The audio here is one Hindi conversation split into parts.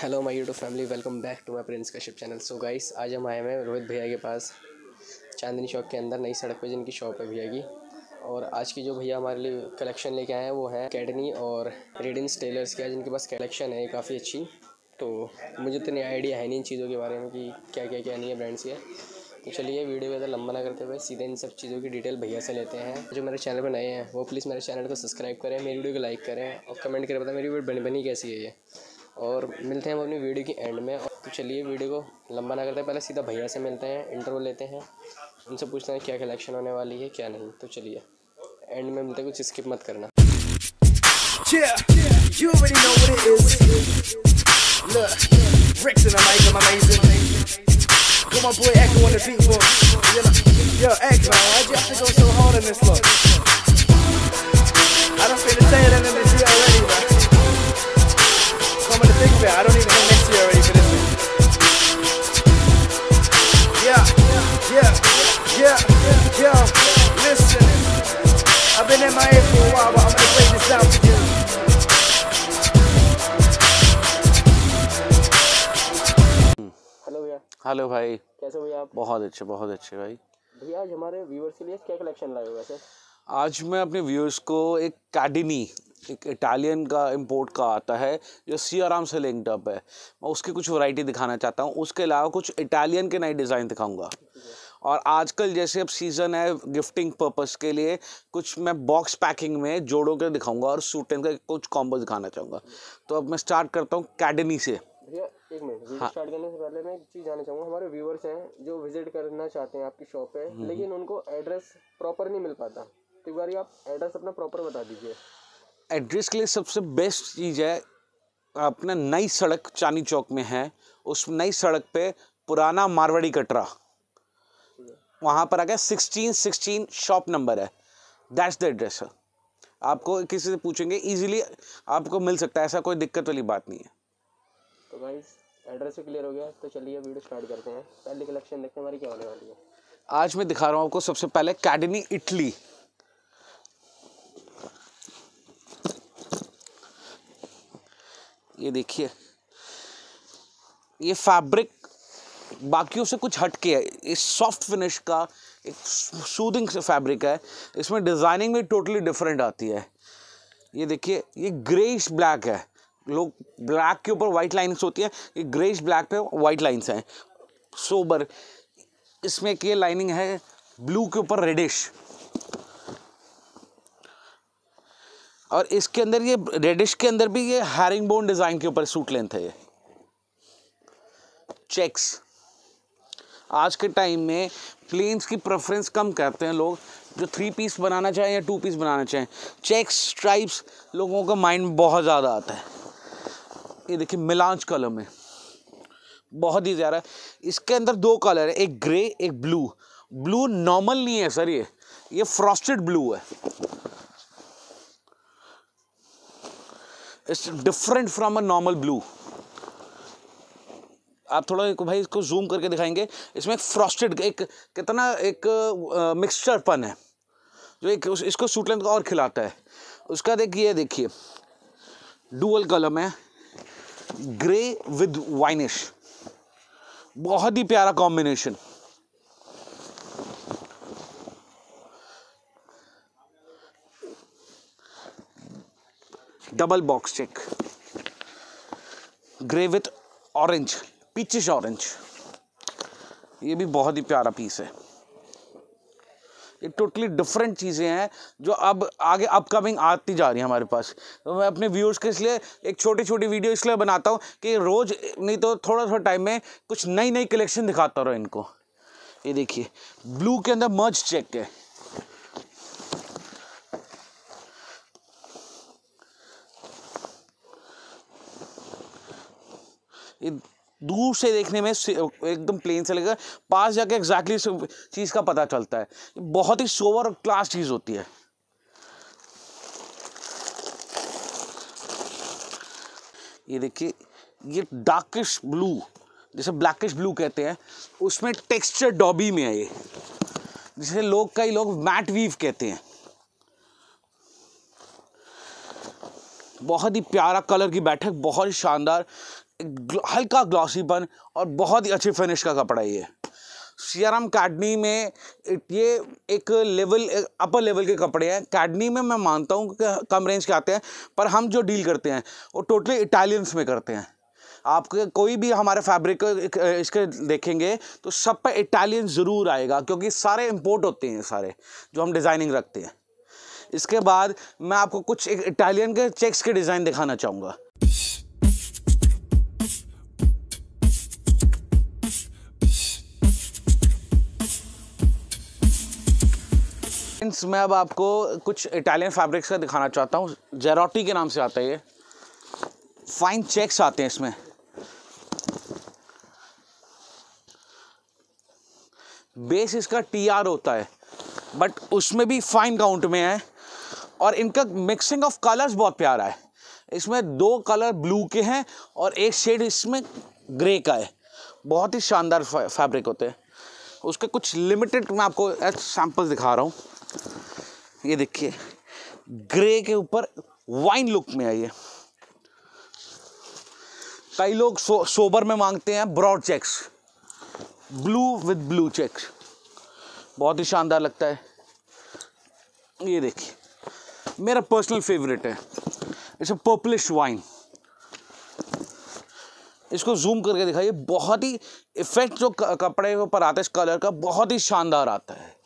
Hello my YouTube family welcome back to my prince ship channel so guys आज हम आए हैं रोहित भैया के पास चांदनी चौक के अंदर नई सड़क पे जिनकी शॉप है भैया की और आज की जो भैया हमारे लिए कलेक्शन लेके आए हैं वो हैं कैडनी और रेडिंग टेलर्स के जिनके पास कलेक्शन है काफ़ी अच्छी तो मुझे इतनी आइडिया है नहीं इन चीज़ों के बारे में कि क्या क्या क्या नहीं है ब्रांड्स के तो चलिए वीडियो ज़्यादा लंबा ना करते हुए सीधे इन सब चीज़ों की डिटेल भैया से लेते हैं जो मेरे चैनल पर नए हैं वो प्लीज़ मेरे चैनल को सब्सक्राइब करें मेरी वीडियो को लाइक करें और कमेंट करें पता मेरी वीडियो बनी बनी कैसी है ये और मिलते हैं हम अपनी वीडियो की एंड में तो चलिए वीडियो को लंबा ना करते हैं पहले सीधा भैया से मिलते हैं इंटरव्यू लेते हैं उनसे पूछते हैं क्या कलेक्शन होने वाली है क्या नहीं तो चलिए एंड में मिलते हैं कुछ स्किप मत करना Come on, boy, why'd you have to go so hard on this, look? Hello भाई कैसे भैया आप बहुत अच्छे बहुत अच्छे भाई भैया आज हमारे व्यूअर्स के लिए क्या कलेक्शन लाए हुए आज मैं अपने व्यूअर्स को एक कैडिनी एक इटालियन का इंपोर्ट का आता है जो सी आराम से लिंक्ड अप है मैं उसकी कुछ वैरायटी दिखाना चाहता हूँ उसके अलावा कुछ इटालियन के नए डिज़ाइन दिखाऊंगा और आजकल जैसे अब सीज़न है गिफ्टिंग पर्पस के लिए कुछ मैं बॉक्स पैकिंग में जोड़ों के दिखाऊंगा और सूटें का कुछ कॉम्बो दिखाना चाहूँगा तो अब मैं स्टार्ट करता हूँ कैडनी से भैया एक मिनट हाँ। स्टार्ट करने से पहले मैं एक चीज़ जानना चाहूंगा हमारे व्यूवर्स हैं जो विजिट करना चाहते हैं आपकी शॉप पे हम्म। लेकिन उनको एड्रेस प्रॉपर नहीं मिल पाता तो एक बार आप एड्रेस अपना प्रॉपर बता दीजिए एड्रेस के लिए सबसे बेस्ट चीज़ है अपना नई सड़क चांदी चौक में है उस नई सड़क पे पुराना मारवाड़ी कटरा वहाँ पर आ गया सिक्सटीन सिक्सटीन शॉप नंबर है दैट्स द एड्रेस आपको किसी से पूछेंगे इजीली आपको मिल सकता है ऐसा कोई दिक्कत वाली बात नहीं है गाइस तो एड्रेस भी क्लियर हो गया तो चलिए वीडियो स्टार्ट करते हैं पहली कलेक्शन देखते हैं हमारी क्या होने वाली है आज मैं दिखा रहा हूँ आपको सबसे पहले कैडनी इटली ये देखिए ये फैब्रिक बाकियों से कुछ हटके है इस सॉफ्ट फिनिश का एक सूदिंग से फैब्रिक है इसमें डिज़ाइनिंग भी टोटली डिफरेंट आती है ये देखिए ये ग्रेइश ब्लैक है लोग ब्लैक के ऊपर वाइट लाइन्स होती है ये ग्रेश ब्लैक पे वाइट लाइन्स हैं सोबर इसमें ये लाइनिंग है ब्लू के ऊपर रेडिश और इसके अंदर ये रेडिश के अंदर भी ये हैरिंग बोन डिज़ाइन के ऊपर सूट लेंथ है ये चेक्स आज के टाइम में प्लेन्स की प्रेफरेंस कम करते हैं लोग जो थ्री पीस बनाना चाहें या टू पीस बनाना चाहें चेक्स स्ट्राइप्स लोगों का माइंड बहुत ज़्यादा आता है ये देखिए मिलांच कलर में बहुत ही ज़्यादा इसके अंदर दो कलर है एक ग्रे एक ब्लू ब्लू नॉर्मल नहीं है सर ये ये फ्रॉस्टेड ब्लू है it's different from a normal blue आप थोड़ा एक भाई इसको जूम करके दिखाएंगे इसमें एक फ्रॉस्टेड एक कितना एक मिक्सचरपन है जो एक उस, इसको सूटलैंड और खिलाता है उसका देखिए देखिए डुअल कलम है ग्रे विद वाइनिश बहुत ही प्यारा combination double box check grey with orange peachish orange ये भी बहुत ही प्यारा पीस है ये टोटली डिफरेंट चीज़ें हैं जो अब आगे अपकमिंग आती जा रही है हमारे पास तो मैं अपने व्यूज के इसलिए एक छोटी छोटी वीडियो इसलिए बनाता हूँ कि रोज़ नहीं तो थोड़ा थोड़ा टाइम में कुछ नई नई कलेक्शन दिखाता रहो इनको ये देखिए ब्लू के अंदर मर्ज चेक है ये दूर से देखने में एकदम प्लेन से लगेगा पास जाके एग्जैक्टली exactly चीज़ का पता चलता है बहुत ही सोवर क्लास चीज़ होती है ये देखिए ये डार्किश ब्लू जैसे ब्लैकिश ब्लू कहते हैं उसमें टेक्सचर डॉबी में है ये जिसे लोग कई लोग मैट वीव कहते हैं बहुत ही प्यारा कलर की बैठक बहुत ही शानदार हल्का ग्लॉसीपन और बहुत ही अच्छी फिनिश का कपड़ा ये सियाराम कैडनी में ये एक लेवल अपर लेवल के कपड़े हैं कैडनी में मैं मानता हूँ कम रेंज के आते हैं पर हम जो डील करते हैं वो टोटली इटालियंस में करते हैं आपके कोई भी हमारे फैब्रिक इसके देखेंगे तो सब पर इटालियन ज़रूर आएगा क्योंकि सारे इम्पोर्ट होते हैं सारे जो हम डिज़ाइनिंग रखते हैं इसके बाद मैं आपको कुछ एक इटालियन के चेक्स के डिज़ाइन दिखाना चाहूँगा फ्रेंड्स मैं अब आपको कुछ इटालियन फैब्रिक्स का दिखाना चाहता हूँ जेरोटी के नाम से आता है ये फाइन चेक्स आते हैं इसमें बेस इसका टी आर होता है बट उसमें भी फाइन काउंट में है और इनका मिक्सिंग ऑफ कलर्स बहुत प्यारा है इसमें दो कलर ब्लू के हैं और एक शेड इसमें ग्रे का है बहुत ही शानदार फैब्रिक होते हैं उसके कुछ लिमिटेड मैं आपको सैंपल दिखा रहा हूँ ये देखिए ग्रे के ऊपर वाइन लुक में आई है कई लोग सो, सोबर में मांगते हैं broad checks blue with blue checks बहुत ही शानदार लगता है ये देखिए मेरा पर्सनल फेवरेट है इट्स अ पर्पलिश वाइन इसको जूम करके दिखाइए बहुत ही इफेक्ट जो कपड़े पर आता है इस कलर का बहुत ही शानदार आता है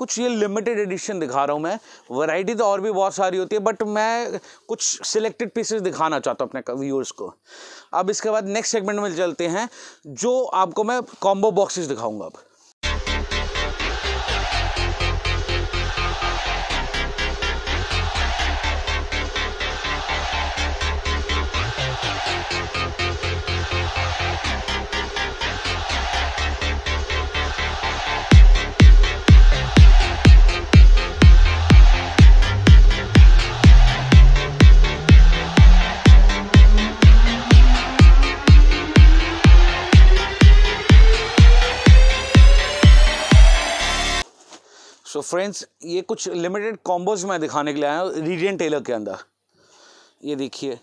कुछ ये लिमिटेड एडिशन दिखा रहा हूँ मैं वैरायटी तो और भी बहुत सारी होती है बट मैं कुछ सिलेक्टेड पीसेस दिखाना चाहता हूँ अपने व्यूअर्स को अब इसके बाद नेक्स्ट सेगमेंट में चलते हैं जो आपको मैं कॉम्बो बॉक्सेस दिखाऊंगा अब फ्रेंड्स ये कुछ लिमिटेड कॉम्बोज मैं दिखाने के लिए आया हूँ रीडियन टेलर के अंदर ये देखिए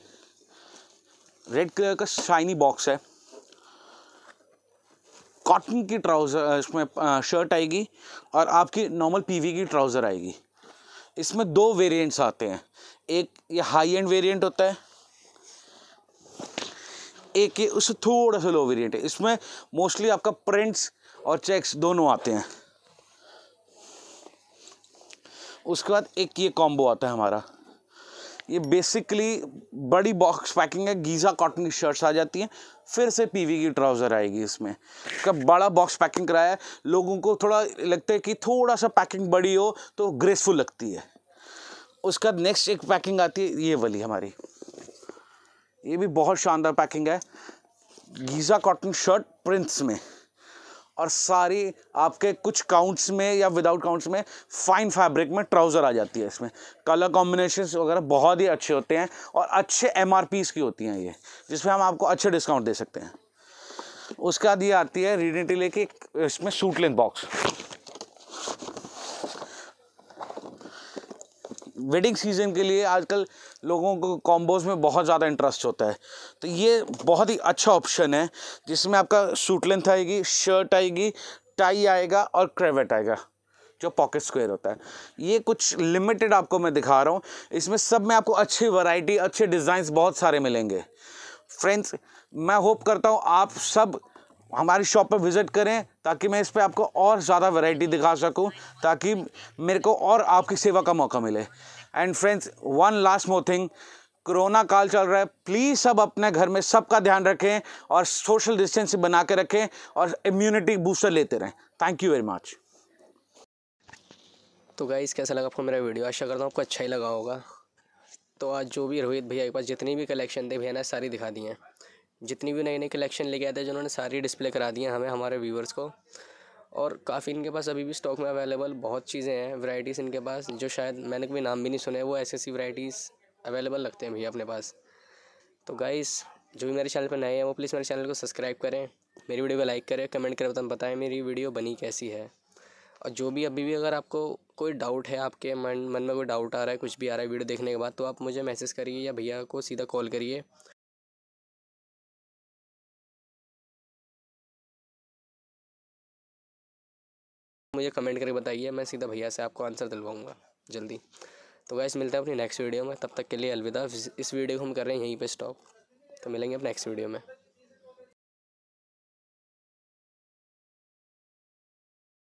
रेड कलर का शाइनी बॉक्स है कॉटन की ट्राउज़र इसमें शर्ट आएगी और आपकी नॉर्मल पीवी की ट्राउज़र आएगी इसमें दो वेरिएंट्स आते हैं एक ये हाई एंड वेरिएंट होता है एक ये उससे थोड़ा सा लो वेरिएंट है इसमें मोस्टली आपका प्रिंट्स और चेक्स दोनों आते हैं उसके बाद एक ये कॉम्बो आता है हमारा ये बेसिकली बड़ी बॉक्स पैकिंग है गीज़ा कॉटन की शर्ट्स आ जाती हैं फिर से पीवी की ट्राउज़र आएगी इसमें का बड़ा बॉक्स पैकिंग कराया है लोगों को थोड़ा लगता है कि थोड़ा सा पैकिंग बड़ी हो तो ग्रेसफुल लगती है उसका नेक्स्ट एक पैकिंग आती है ये वाली हमारी ये भी बहुत शानदार पैकिंग है गीज़ा कॉटन शर्ट प्रिंट्स में और सारी आपके कुछ काउंट्स में या विदाउट काउंट्स में फाइन फैब्रिक में ट्राउज़र आ जाती है इसमें कलर कॉम्बिनेशन वगैरह बहुत ही अच्छे होते हैं और अच्छे एम की होती हैं ये जिसमें हम आपको अच्छे डिस्काउंट दे सकते हैं उसके बाद ये आती है रीडेंटिले की इसमें suit length box wedding season के लिए आजकल लोगों को कॉम्बोज में बहुत ज़्यादा इंटरेस्ट होता है तो ये बहुत ही अच्छा ऑप्शन है जिसमें आपका सूट लेंथ आएगी शर्ट आएगी टाई आएगा और क्रेवेट आएगा जो पॉकेट स्क्वायर होता है ये कुछ लिमिटेड आपको मैं दिखा रहा हूँ इसमें सब में आपको अच्छी वैरायटी अच्छे डिज़ाइंस बहुत सारे मिलेंगे फ्रेंड्स मैं होप करता हूँ आप सब हमारी शॉप पर विज़िट करें ताकि मैं इस पर आपको और ज़्यादा वैरायटी दिखा सकूं ताकि मेरे को और आपकी सेवा का मौका मिले and friends one last more thing corona काल चल रहा है प्लीज़ सब अपने घर में सबका ध्यान रखें और सोशल डिस्टेंस बना के रखें और इम्यूनिटी बूस्टर लेते रहें थैंक यू वेरी मच तो गाइस कैसा लगा आपको मेरा वीडियो आशा करता हूँ आपको अच्छा ही लगा होगा तो आज जो भी रोहित भैया के पास जितनी भी कलेक्शन थे भैया ने सारी दिखा दी हैं जितनी भी नई नई कलेक्शन लेके आए थे जिन्होंने सारी डिस्प्ले करा दी हैं हमें हमारे व्यूवर्स को और काफ़ी इनके पास अभी भी स्टॉक में अवेलेबल बहुत चीज़ें हैं वैराइटीज़ इनके पास जो शायद मैंने कभी नाम भी नहीं सुने वो ऐसी ऐसी वैराइटीज़ अवेलेबल लगते हैं भैया अपने पास तो गाइस जो भी मेरे चैनल पर नए हैं वो प्लीज़ मेरे चैनल को सब्सक्राइब करें मेरी वीडियो को लाइक करें कमेंट करें बताएं बताएं मेरी वीडियो बनी कैसी है और जो भी अभी भी अगर आपको कोई डाउट है आपके मन मन में कोई डाउट आ रहा है कुछ भी आ रहा है वीडियो देखने के बाद तो आप मुझे मैसेज करिए या भैया को सीधा कॉल करिए मुझे कमेंट करके बताइए मैं सीधा भैया से आपको आंसर दिलवाऊँगा जल्दी तो वैस मिलता है अपनी नेक्स्ट वीडियो में तब तक के लिए अलविदा इस वीडियो को हम कर रहे हैं यहीं पर स्टॉप तो मिलेंगे अपने नेक्स्ट वीडियो में